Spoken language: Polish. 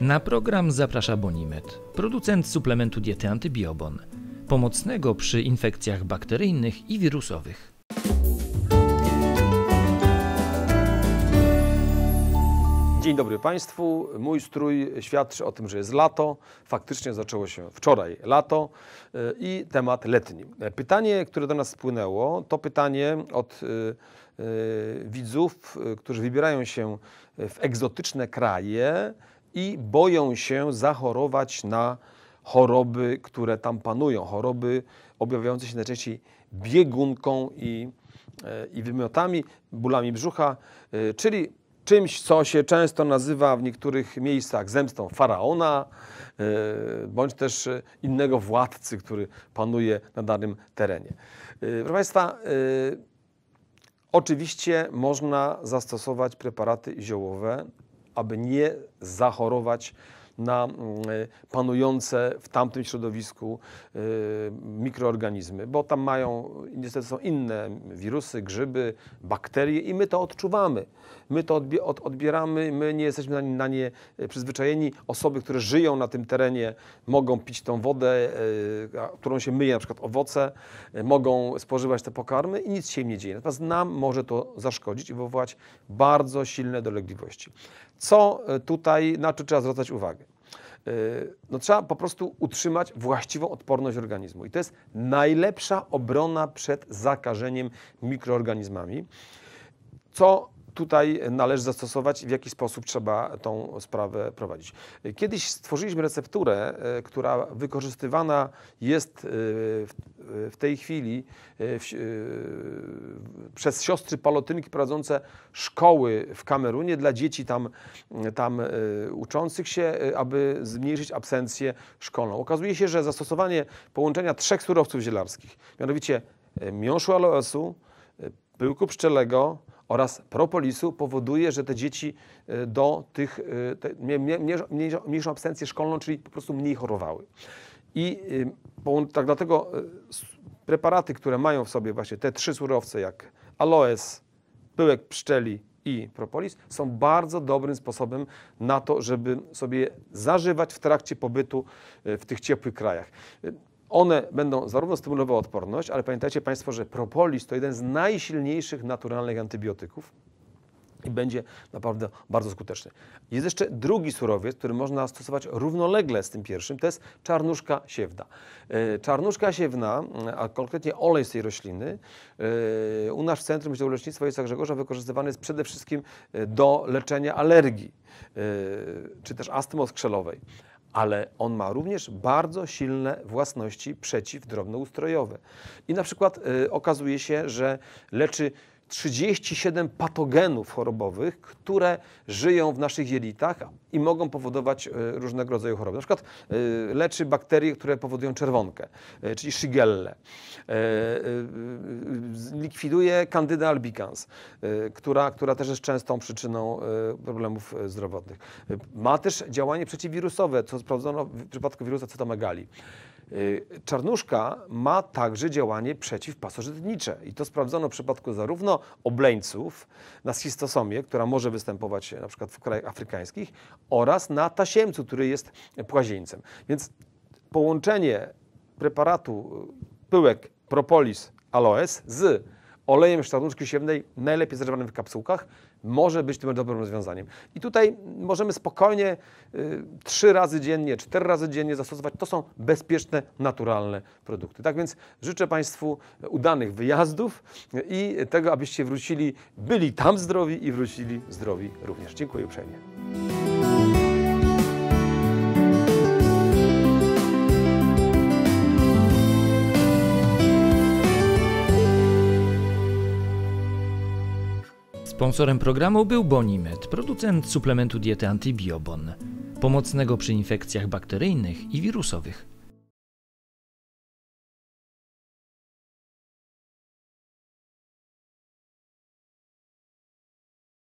Na program zaprasza Bonimet, producent suplementu diety Antybiobon, pomocnego przy infekcjach bakteryjnych i wirusowych. Dzień dobry Państwu. Mój strój świadczy o tym, że jest lato. Faktycznie zaczęło się wczoraj lato e, i temat letni. Pytanie, które do nas spłynęło, to pytanie od e, e, widzów, którzy wybierają się w egzotyczne kraje, i boją się zachorować na choroby, które tam panują, choroby objawiające się najczęściej biegunką i, e, i wymiotami, bólami brzucha, e, czyli czymś, co się często nazywa w niektórych miejscach zemstą faraona, e, bądź też innego władcy, który panuje na danym terenie. Proszę Państwa, oczywiście można zastosować preparaty ziołowe aby nie zachorować na mm, y, panujące w tamtym środowisku y, mikroorganizmy, bo tam mają, niestety są inne wirusy, grzyby, bakterie i my to odczuwamy. My to odbieramy, my nie jesteśmy na nie y, przyzwyczajeni. Osoby, które żyją na tym terenie, mogą pić tą wodę, którą się myje, na przykład owoce, mogą spożywać te pokarmy i nic się im nie dzieje. Natomiast nam może to zaszkodzić i wywołać bardzo silne dolegliwości. Co tutaj, na czym trzeba zwracać uwagę? Y, no trzeba po prostu utrzymać właściwą odporność organizmu. I to jest najlepsza obrona przed zakażeniem mikroorganizmami, co tutaj należy zastosować, i w jaki sposób trzeba tą sprawę prowadzić. Kiedyś stworzyliśmy recepturę, e, która wykorzystywana jest e, e, w tej chwili przez siostry palotynki prowadzące szkoły w Kamerunie dla dzieci tam, tam uczących się, aby zmniejszyć absencję szkolną. Okazuje się, że zastosowanie połączenia trzech surowców zielarskich, mianowicie miąższu aloesu, pyłku pszczelego oraz propolisu powoduje, że te dzieci e, do tych, e, mniejszą, mniejszą absencję szkolną, czyli po prostu mniej chorowały. I e, tak dlatego preparaty, które mają w sobie właśnie te trzy surowce, jak aloes, pyłek pszczeli i propolis, są bardzo dobrym sposobem na to, żeby sobie zażywać w trakcie pobytu w tych ciepłych krajach. One będą zarówno stymulowały odporność, ale pamiętajcie Państwo, że propolis to jeden z najsilniejszych naturalnych antybiotyków i będzie naprawdę bardzo skuteczny. Jest jeszcze drugi surowiec, który można stosować równolegle z tym pierwszym, to jest czarnuszka siewna. E, czarnuszka siewna, a konkretnie olej z tej rośliny, e, u nas w Centrum Lecznictwa Jezusa Grzegorza wykorzystywany jest przede wszystkim e, do leczenia alergii, czy też astmy oskrzelowej ale on ma również bardzo silne własności przeciwdrobnoustrojowe. I na przykład y, okazuje się, że leczy 37 patogenów chorobowych, które żyją w naszych jelitach i mogą powodować e, różnego rodzaju choroby. Na przykład e, leczy bakterie, które powodują czerwonkę, e, czyli shigelle. Likwiduje candida albicans, która, która też jest częstą przyczyną problemów zdrowotnych. Ma też działanie przeciwwirusowe, co sprawdzono w przypadku wirusa cytomegalii. Y, Czarnuszka ma także działanie przeciwpasożytnicze i to sprawdzono w przypadku zarówno obleńców na schistosomie, która może występować e, na przykład w krajach afrykańskich oraz na tasiemcu, który jest płazieńcem. Więc połączenie preparatu e, pyłek propolis aloes z olejem czarnuszki siewnej, najlepiej zażywanym w kapsułkach, może być tym dobrym rozwiązaniem. I tutaj możemy spokojnie y, trzy razy dziennie, cztery razy dziennie zastosować. To są bezpieczne, naturalne produkty. Tak więc życzę Państwu udanych wyjazdów i tego, abyście wrócili, byli tam zdrowi i wrócili zdrowi również. Dziękuję uprzejmie. Sponsorem programu był Bonimed, producent suplementu diety antybiobon, pomocnego przy infekcjach bakteryjnych i wirusowych.